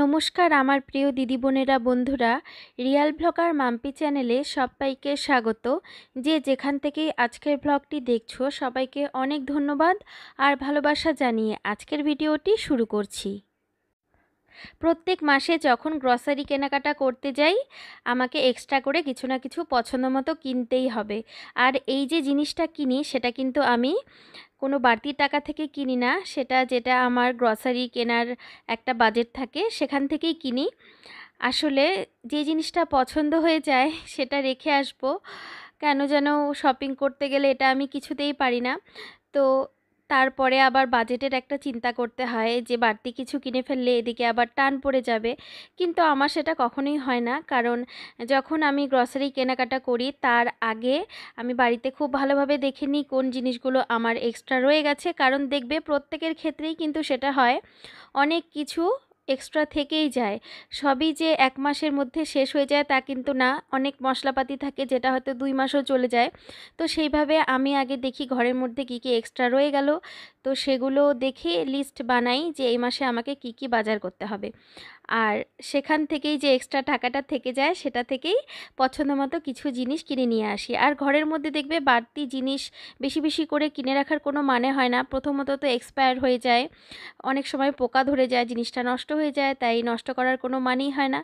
নমস্কার আমার প্রিয় দিদি বোনেরা বন্ধুরা রিয়াল ব্লগার মাম্পি চ্যানেলে সবাইকে স্বাগত যে যেখান থেকেই আজকের ব্লগটি দেখছো সবাইকে অনেক ধন্যবাদ আর ভালোবাসা জানিয়ে আজকের ভিডিওটি শুরু করছি প্রত্যেক মাসে যখন গ্রসারি কেনাকাটা করতে যাই আমাকে এক্সট্রা করে কিছু না কিছু পছন্দ মতো কিনতেই হবে আর এই যে জিনিসটা কিনি সেটা কিন্তু আমি কোনো বাড়তি টাকা থেকে কিনি না সেটা যেটা আমার গ্রসারি কেনার একটা বাজেট থাকে সেখান থেকেই কিনি আসলে যে জিনিসটা পছন্দ হয়ে যায় সেটা রেখে আসবো কেন যেন শপিং করতে গেলে এটা আমি কিছুতেই পারি না তো তারপরে আবার বাজেটের একটা চিন্তা করতে হয় যে বাড়তি কিছু কিনে ফেললে এদিকে আবার টান পড়ে যাবে কিন্তু আমার সেটা কখনোই হয় না কারণ যখন আমি গ্রসারি কেনাকাটা করি তার আগে আমি বাড়িতে খুব ভালোভাবে দেখে নিই কোন জিনিসগুলো আমার এক্সট্রা রয়ে গেছে কারণ দেখবে প্রত্যেকের ক্ষেত্রেই কিন্তু সেটা হয় অনেক কিছু এক্সট্রা থেকেই যায় সবই যে এক মাসের মধ্যে শেষ হয়ে যায় তা কিন্তু না অনেক মশলাপাতি থাকে যেটা হয়তো দুই মাসও চলে যায় তো সেইভাবে আমি আগে দেখি ঘরের মধ্যে কী কী এক্সট্রা রয়ে গেল তো সেগুলো দেখে লিস্ট বানাই যে এই মাসে আমাকে কি কি বাজার করতে হবে আর সেখান থেকেই যে এক্সট্রা টাকাটা থেকে যায় সেটা থেকেই পছন্দ মতো কিছু জিনিস কিনে নিয়ে আসি আর ঘরের মধ্যে দেখবে বাড়তি জিনিস বেশি বেশি করে কিনে রাখার কোনো মানে হয় না প্রথমত তো এক্সপায়ার হয়ে যায় অনেক সময় পোকা ধরে যায় জিনিসটা নষ্ট হয়ে যায় তাই নষ্ট করার কোনো মানেই হয় না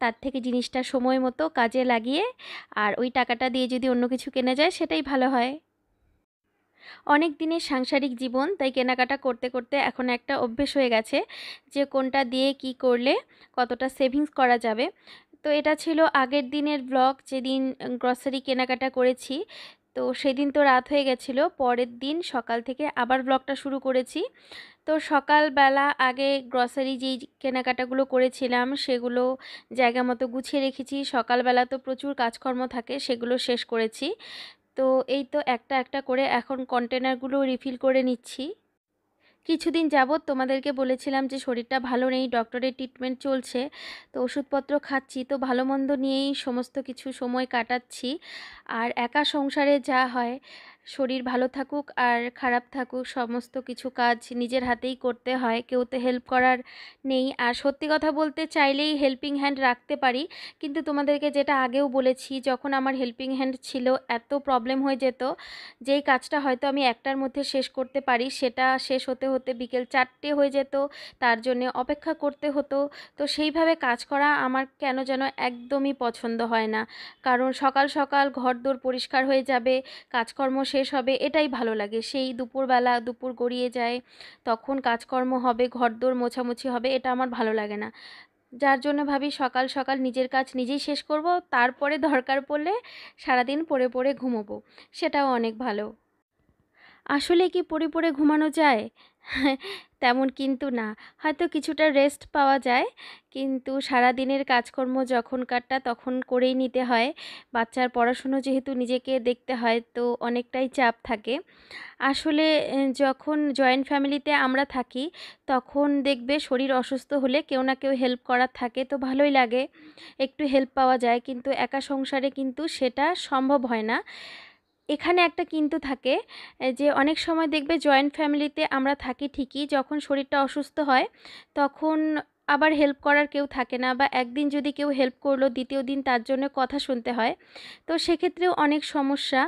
তার থেকে জিনিসটা সময় মতো কাজে লাগিয়ে আর ওই টাকাটা দিয়ে যদি অন্য কিছু কেনা যায় সেটাই ভালো হয় অনেক দিনের সাংসারিক জীবন তাই কেনাকাটা করতে করতে এখন একটা অভ্যেস হয়ে গেছে যে কোনটা দিয়ে কি করলে কতটা সেভিংস করা যাবে তো এটা ছিল আগের দিনের ব্লগ যেদিন গ্রসারি কেনাকাটা করেছি তো সেদিন তো রাত হয়ে গেছিলো পরের দিন সকাল থেকে আবার ব্লগটা শুরু করেছি তো সকালবেলা আগে গ্রসারি যেই কেনাকাটাগুলো করেছিলাম সেগুলো জায়গা মতো গুছিয়ে রেখেছি সকালবেলা তো প্রচুর কাজকর্ম থাকে সেগুলো শেষ করেছি তো এই তো একটা একটা করে এখন কন্টেনারগুলো রিফিল করে নিচ্ছি কিছুদিন যাবৎ তোমাদেরকে বলেছিলাম যে শরীরটা ভালো নেই ডক্টরের ট্রিটমেন্ট চলছে তো ওষুধপত্র খাচ্ছি তো ভালো মন্দ নিয়েই সমস্ত কিছু সময় কাটাচ্ছি আর একা সংসারে যা হয় শরীর ভালো থাকুক আর খারাপ থাকুক সমস্ত কিছু কাজ নিজের হাতেই করতে হয় কেউ তো হেল্প করার নেই আর সত্যি কথা বলতে চাইলেই হেল্পিং হ্যান্ড রাখতে পারি কিন্তু তোমাদেরকে যেটা আগেও বলেছি যখন আমার হেল্পিং হ্যান্ড ছিল এত প্রবলেম হয়ে যেত যেই কাজটা হয়তো আমি একটার মধ্যে শেষ করতে পারি সেটা শেষ হতে হতে বিকেল চারটে হয়ে যেত তার জন্য অপেক্ষা করতে হতো তো সেইভাবে কাজ করা আমার কেন যেন একদমই পছন্দ হয় না কারণ সকাল সকাল ঘর দোর পরিষ্কার হয়ে যাবে কাজকর্ম শেষ হবে এটাই ভালো লাগে সেই দুপুরবেলা দুপুর গড়িয়ে যায় তখন কাজকর্ম হবে ঘরদোর মোছামুছি হবে এটা আমার ভালো লাগে না যার জন্য ভাবি সকাল সকাল নিজের কাজ নিজেই শেষ করব তারপরে দরকার পড়লে সারাদিন পরে পরে ঘুমোবো সেটাও অনেক ভালো আসলে কি পড়ে পড়ে ঘুমানো যায় তেমন কিন্তু না হয়তো কিছুটা রেস্ট পাওয়া যায় কিন্তু সারা দিনের কাজকর্ম যখনকারটা তখন করেই নিতে হয় বাচ্চার পড়াশুনো যেহেতু নিজেকে দেখতে হয় তো অনেকটাই চাপ থাকে আসলে যখন জয়েন্ট ফ্যামিলিতে আমরা থাকি তখন দেখবে শরীর অসুস্থ হলে কেউ না কেউ হেল্প করার থাকে তো ভালোই লাগে একটু হেল্প পাওয়া যায় কিন্তু একা সংসারে কিন্তু সেটা সম্ভব হয় না এখানে একটা কিন্তু থাকে যে অনেক সময় দেখবে জয়েন্ট ফ্যামিলিতে আমরা থাকি ঠিকই যখন শরীরটা অসুস্থ হয় তখন আবার হেল্প করার কেউ থাকে না বা একদিন যদি কেউ হেল্প করলো দ্বিতীয় দিন তার জন্য কথা শুনতে হয় তো সেক্ষেত্রেও অনেক সমস্যা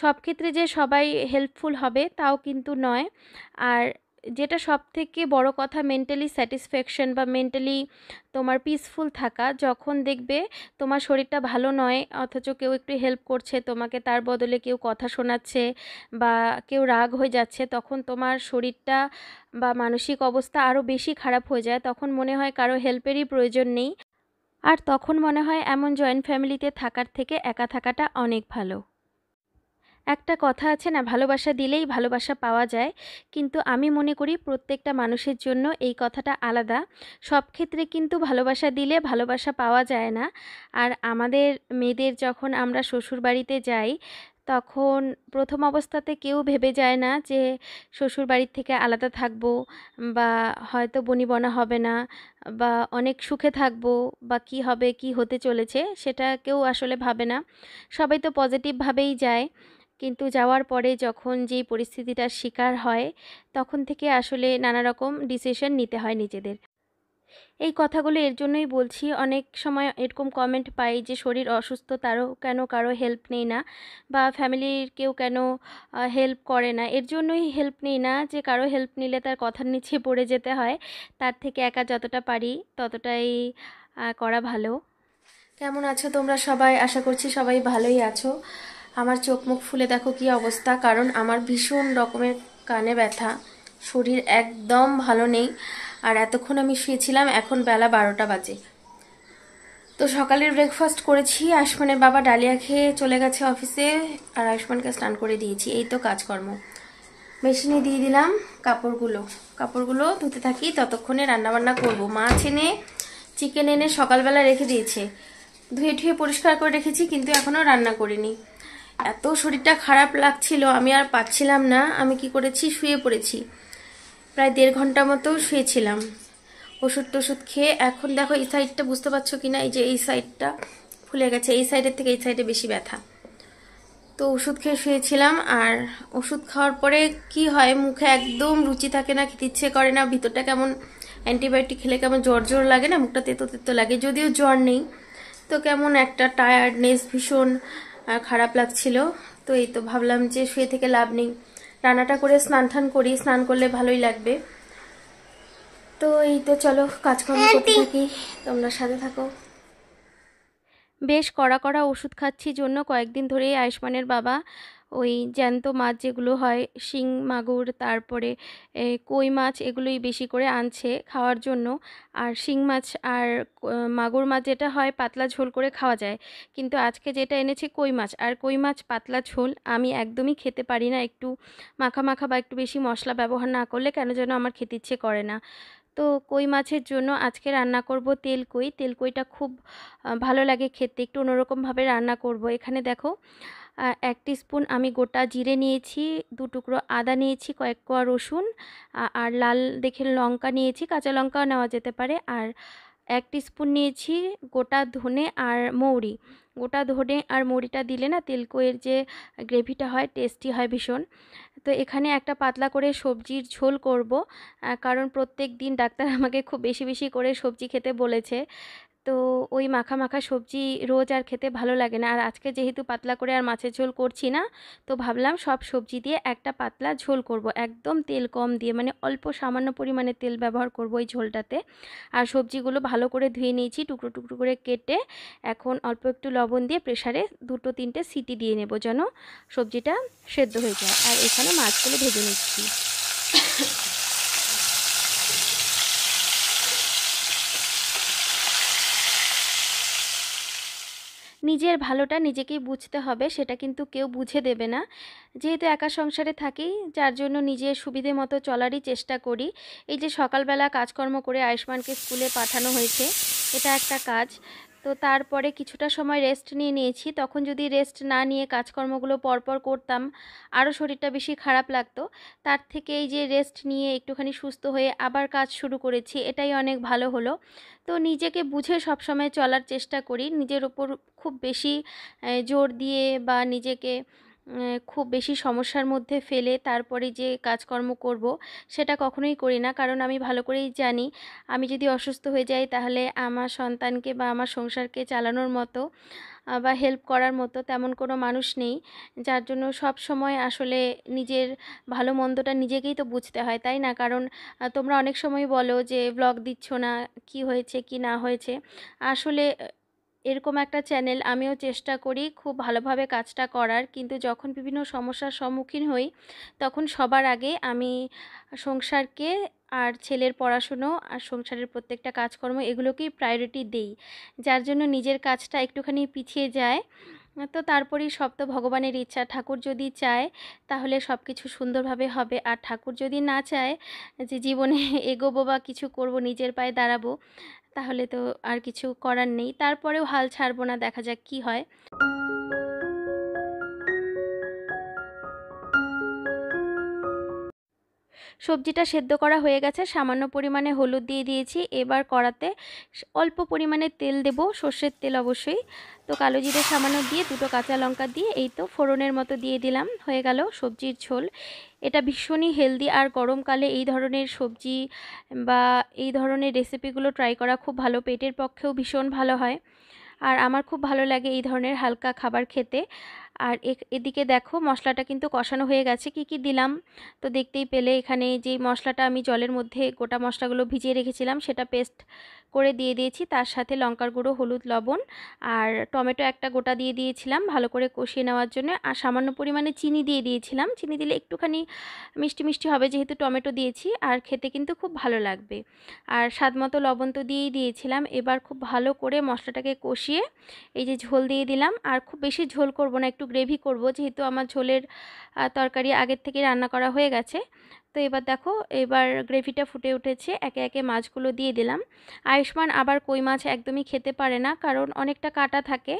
সব ক্ষেত্রে যে সবাই হেল্পফুল হবে তাও কিন্তু নয় আর যেটা সব থেকে বড় কথা মেন্টালি স্যাটিসফ্যাকশন বা মেন্টালি তোমার পিসফুল থাকা যখন দেখবে তোমার শরীরটা ভালো নয় অথচ কেউ একটু হেল্প করছে তোমাকে তার বদলে কেউ কথা শোনাচ্ছে বা কেউ রাগ হয়ে যাচ্ছে তখন তোমার শরীরটা বা মানসিক অবস্থা আরও বেশি খারাপ হয়ে যায় তখন মনে হয় কারো হেল্পেরই প্রয়োজন নেই আর তখন মনে হয় এমন জয়েন্ট ফ্যামিলিতে থাকার থেকে একা থাকাটা অনেক ভালো একটা কথা আছে না ভালোবাসা দিলেই ভালোবাসা পাওয়া যায় কিন্তু আমি মনে করি প্রত্যেকটা মানুষের জন্য এই কথাটা আলাদা সব ক্ষেত্রে কিন্তু ভালোবাসা দিলে ভালোবাসা পাওয়া যায় না আর আমাদের মেয়েদের যখন আমরা শ্বশুর বাড়িতে যাই তখন প্রথম অবস্থাতে কেউ ভেবে যায় না যে শ্বশুর বাড়ির থেকে আলাদা থাকব বা হয়তো বনিবনা হবে না বা অনেক সুখে থাকব বা কি হবে কি হতে চলেছে সেটা কেউ আসলে ভাবে না সবাই তো পজিটিভভাবেই যায় কিন্তু যাওয়ার পরে যখন যেই পরিস্থিতিটার শিকার হয় তখন থেকে আসলে নানা রকম ডিসিশন নিতে হয় নিজেদের এই কথাগুলো এর জন্যই বলছি অনেক সময় এরকম কমেন্ট পাই যে শরীর অসুস্থ তারও কেন কারো হেল্প নেই না বা ফ্যামিলির কেউ কেন হেল্প করে না এর জন্যই হেল্প নেই না যে কারো হেল্প নিলে তার কথার নিচে পড়ে যেতে হয় তার থেকে একা যতটা পারি ততটাই করা ভালো কেমন আছো তোমরা সবাই আশা করছি সবাই ভালোই আছো আমার চোখ মুখ ফুলে দেখো কি অবস্থা কারণ আমার ভীষণ রকমের কানে ব্যথা শরীর একদম ভালো নেই আর এতক্ষণ আমি শুয়েছিলাম এখন বেলা বারোটা বাজে তো সকালের ব্রেকফাস্ট করেছি আয়ুষ্মানের বাবা ডালিয়া খেয়ে চলে গেছে অফিসে আর আয়ুষ্মানকে স্নান করে দিয়েছি এই তো কাজকর্ম মেশিনে দিয়ে দিলাম কাপড়গুলো কাপড়গুলো ধুতে থাকি ততক্ষণে রান্নাবান্না করব মাছ এনে চিকেন এনে সকালবেলা রেখে দিয়েছে ধুয়ে ঠুয়ে পরিষ্কার করে রেখেছি কিন্তু এখনও রান্না করিনি এত শরীরটা খারাপ লাগছিল আমি আর পাচ্ছিলাম না আমি কি করেছি শুয়ে পড়েছি প্রায় দেড় ঘন্টা মতো শুয়েছিলাম ওষুধ টষুধ খেয়ে এখন দেখো এই সাইডটা বুঝতে পারছো কি না এই যে এই সাইডটা ফুলে গেছে এই সাইডের থেকে এই সাইডে বেশি ব্যথা তো ওষুধ খেয়ে শুয়েছিলাম আর ওষুধ খাওয়ার পরে কি হয় মুখে একদম রুচি থাকে না খেতে ইচ্ছে করে না ভিতরটা কেমন অ্যান্টিবায়োটিক খেলে কেমন জ্বর জ্বর লাগে না মুখটা তেতো তেতো লাগে যদিও জ্বর নেই তো কেমন একটা টায়ার্ডনেস ভীষণ খারাপ লাগছিল তো এই তো ভাবলাম যে শুয়ে থেকে লাভ নেই রান্নাটা করে স্নান টান করি স্নান করলে ভালোই লাগবে তো এই তো চলো কাজকর্ম করতে থাকি তোমরা সাথে থাকো বেশ কড়া কড়া ওষুধ খাচ্ছি জন্য কয়েকদিন ধরেই আয়ুষ্মানের বাবা ওই জ্যান্ত মাছ যেগুলো হয় শিং মাগুর তারপরে কই মাছ এগুলোই বেশি করে আনছে খাওয়ার জন্য আর শিং মাছ আর মাগুর মাছ যেটা হয় পাতলা ঝোল করে খাওয়া যায় কিন্তু আজকে যেটা এনেছে কই মাছ আর কই মাছ পাতলা ঝোল আমি একদমই খেতে পারি না একটু মাখা মাখা বা একটু বেশি মশলা ব্যবহার না করলে কেন যেন আমার খেতে ইচ্ছে করে না তো কই মাছের জন্য আজকে রান্না করব তেল কই তেল কইটা খুব ভালো লাগে খেতে একটু অন্যরকমভাবে রান্না করব এখানে দেখো এক স্পুন আমি গোটা জিরে নিয়েছি দু টুকরো আদা নিয়েছি কয়েক কোয়া রসুন আর লাল দেখে লঙ্কা নিয়েছি কাঁচা লঙ্কাও নেওয়া যেতে পারে আর এক স্পুন নিয়েছি গোটা ধনে আর মৌরি গোটা ধনে আর মৌরিটা দিলে না তেলকোয়ের যে গ্রেভিটা হয় টেস্টি হয় ভীষণ তো এখানে একটা পাতলা করে সবজির ঝোল করব কারণ প্রত্যেক দিন ডাক্তার আমাকে খুব বেশি বেশি করে সবজি খেতে বলেছে তো ওই মাখা মাখা সবজি রোজ আর খেতে ভালো লাগে না আর আজকে যেহেতু পাতলা করে আর মাছের ঝোল করছি না তো ভাবলাম সব সবজি দিয়ে একটা পাতলা ঝোল করব একদম তেল কম দিয়ে মানে অল্প সামান্য পরিমাণে তেল ব্যবহার করব ওই ঝোলটাতে আর সবজিগুলো ভালো করে ধুয়ে নিয়েছি টুকরো টুকরো করে কেটে এখন অল্প একটু লবণ দিয়ে প্রেশারে দুটো তিনটে সিটি দিয়ে নেব যেন সবজিটা সেদ্ধ হয়ে যায় আর এখানে মাছগুলো ভেজে নিচ্ছি নিজের ভালোটা নিজেকেই বুঝতে হবে সেটা কিন্তু কেউ বুঝে দেবে না যেহেতু একা সংসারে থাকি যার জন্য নিজের সুবিধে মতো চলারই চেষ্টা করি এই যে সকালবেলা কাজকর্ম করে আয়ুষ্মানকে স্কুলে পাঠানো হয়েছে এটা একটা কাজ তো তারপরে কিছুটা সময় রেস্ট নিয়ে নিয়েছি তখন যদি রেস্ট না নিয়ে কাজকর্মগুলো পরপর করতাম আরও শরীরটা বেশি খারাপ লাগতো তার থেকে এই যে রেস্ট নিয়ে একটুখানি সুস্থ হয়ে আবার কাজ শুরু করেছি এটাই অনেক ভালো হলো তো নিজেকে বুঝে সবসময় চলার চেষ্টা করি নিজের ওপর খুব বেশি জোর দিয়ে বা নিজেকে খুব বেশি সমস্যার মধ্যে ফেলে তারপরে যে কাজকর্ম করব সেটা কখনোই করি না কারণ আমি ভালো করেই জানি আমি যদি অসুস্থ হয়ে যাই তাহলে আমার সন্তানকে বা আমার সংসারকে চালানোর মতো বা হেল্প করার মতো তেমন কোনো মানুষ নেই যার জন্য সব সময় আসলে নিজের ভালো মন্দটা নিজেকেই তো বুঝতে হয় তাই না কারণ তোমরা অনেক সময় বলো যে ব্লগ দিচ্ছ না কি হয়েছে কি না হয়েছে আসলে এরকম একটা চ্যানেল আমিও চেষ্টা করি খুব ভালোভাবে কাজটা করার কিন্তু যখন বিভিন্ন সমস্যার সম্মুখীন হই তখন সবার আগে আমি সংসারকে আর ছেলের পড়াশুনো আর সংসারের প্রত্যেকটা কাজকর্ম এগুলোকেই প্রায়োরিটি দেই যার জন্য নিজের কাজটা একটুখানি পিছিয়ে যায় তো তারপরেই সব তো ভগবানের ইচ্ছা ঠাকুর যদি চায় তাহলে সব কিছু সুন্দরভাবে হবে আর ঠাকুর যদি না চায় যে জীবনে এগোবো বা কিছু করব নিজের পায়ে দাঁড়াবো তাহলে তো আর কিছু করার নেই তারপরেও হাল ছাড়বো না দেখা যাক কি হয় সবজিটা সেদ্ধ করা হয়ে গেছে সামান্য পরিমাণে হলুদ দিয়ে দিয়েছি এবার কড়াতে অল্প পরিমাণে তেল দেব সর্ষের তেল অবশ্যই তো কালো জিরে সামান্য দিয়ে দুটো কাঁচা লঙ্কা দিয়ে এই তো ফোড়নের মতো দিয়ে দিলাম হয়ে গেল সবজির ঝোল এটা ভীষণই হেলদি আর গরমকালে এই ধরনের সবজি বা এই ধরনের রেসিপিগুলো ট্রাই করা খুব ভালো পেটের পক্ষেও ভীষণ ভালো হয় আর আমার খুব ভালো লাগে এই ধরনের হালকা খাবার খেতে আর এদিকে দেখো মশলাটা কিন্তু কষানো হয়ে গেছে কি কি দিলাম তো দেখতেই পেলে এখানে যে মশলাটা আমি জলের মধ্যে গোটা মশলাগুলো ভিজিয়ে রেখেছিলাম সেটা পেস্ট করে দিয়ে দিয়েছি তার সাথে লঙ্কার গুঁড়ো হলুদ লবণ আর টমেটো একটা গোটা দিয়ে দিয়েছিলাম ভালো করে কষিয়ে নেওয়ার জন্য আর সামান্য পরিমাণে চিনি দিয়ে দিয়েছিলাম চিনি দিলে একটুখানি মিষ্টি মিষ্টি হবে যেহেতু টমেটো দিয়েছি আর খেতে কিন্তু খুব ভালো লাগবে আর স্বাদ মতো লবণ তো দিয়েই দিয়েছিলাম এবার খুব ভালো করে মশলাটাকে কষিয়ে এই যে ঝোল দিয়ে দিলাম আর খুব বেশি ঝোল করব না একটু গ্রেভি করব যেহেতু আমার ঝোলের তরকারি আগের থেকে রান্না করা হয়ে গেছে তো এবার দেখো এবার গ্রেভিটা ফুটে উঠেছে একে একে মাছগুলো দিয়ে দিলাম আয়ুষ্মান আবার কই মাছ একদমই খেতে পারে না কারণ অনেকটা কাটা থাকে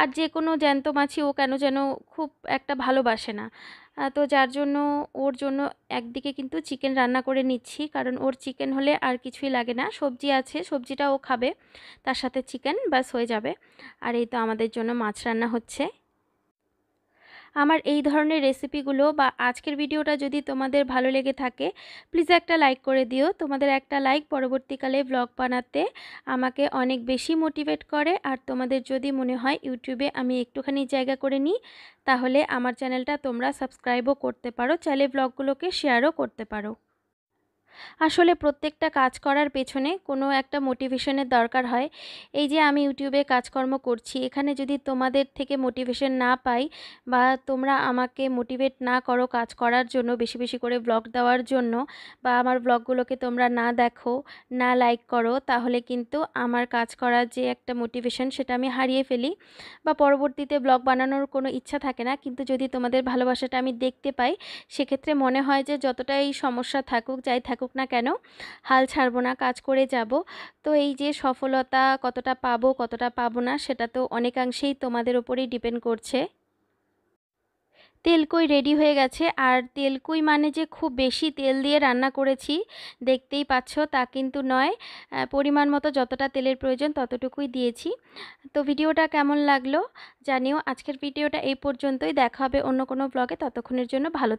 আর যে কোনো জ্যান্ত মাছই ও কেন যেন খুব একটা ভালোবাসে না তো যার জন্য ওর জন্য একদিকে কিন্তু চিকেন রান্না করে নিচ্ছি কারণ ওর চিকেন হলে আর কিছুই লাগে না সবজি আছে সবজিটা ও খাবে তার সাথে চিকেন বাস হয়ে যাবে আর এই তো আমাদের জন্য মাছ রান্না হচ্ছে আমার এই ধরনের রেসিপিগুলো বা আজকের ভিডিওটা যদি তোমাদের ভালো লেগে থাকে প্লিজ একটা লাইক করে দিও তোমাদের একটা লাইক পরবর্তীকালে ব্লগ বানাতে আমাকে অনেক বেশি মোটিভেট করে আর তোমাদের যদি মনে হয় ইউটিউবে আমি একটুখানি জায়গা করে নিই তাহলে আমার চ্যানেলটা তোমরা সাবস্ক্রাইবও করতে পারো চাইলে ব্লগগুলোকে শেয়ারও করতে পারো আসলে প্রত্যেকটা কাজ করার পেছনে কোনো একটা মোটিভেশনের দরকার হয় এই যে আমি ইউটিউবে কাজকর্ম করছি এখানে যদি তোমাদের থেকে মোটিভেশন না পাই বা তোমরা আমাকে মোটিভেট না করো কাজ করার জন্য বেশি বেশি করে ব্লগ দেওয়ার জন্য বা আমার ব্লগগুলোকে তোমরা না দেখো না লাইক করো তাহলে কিন্তু আমার কাজ করার যে একটা মোটিভেশন সেটা আমি হারিয়ে ফেলি বা পরবর্তীতে ব্লগ বানানোর কোনো ইচ্ছা থাকে না কিন্তু যদি তোমাদের ভালোবাসাটা আমি দেখতে পাই সেক্ষেত্রে মনে হয় যে যতটাই সমস্যা থাকুক যাই থাকুক থাকুক না কেন হাল ছাড়বো না কাজ করে যাব তো এই যে সফলতা কতটা পাবো কতটা পাবো না সেটা তো অনেকাংশেই তোমাদের ওপরেই ডিপেন্ড করছে তেলকুই রেডি হয়ে গেছে আর তেলকুই মানে যে খুব বেশি তেল দিয়ে রান্না করেছি দেখতেই পাচ্ছ তা কিন্তু নয় পরিমাণ মতো যতটা তেলের প্রয়োজন ততটুকুই দিয়েছি তো ভিডিওটা কেমন লাগলো জানিও আজকের ভিডিওটা এই পর্যন্তই দেখা হবে অন্য কোনো ব্লগে ততক্ষণের জন্য ভালো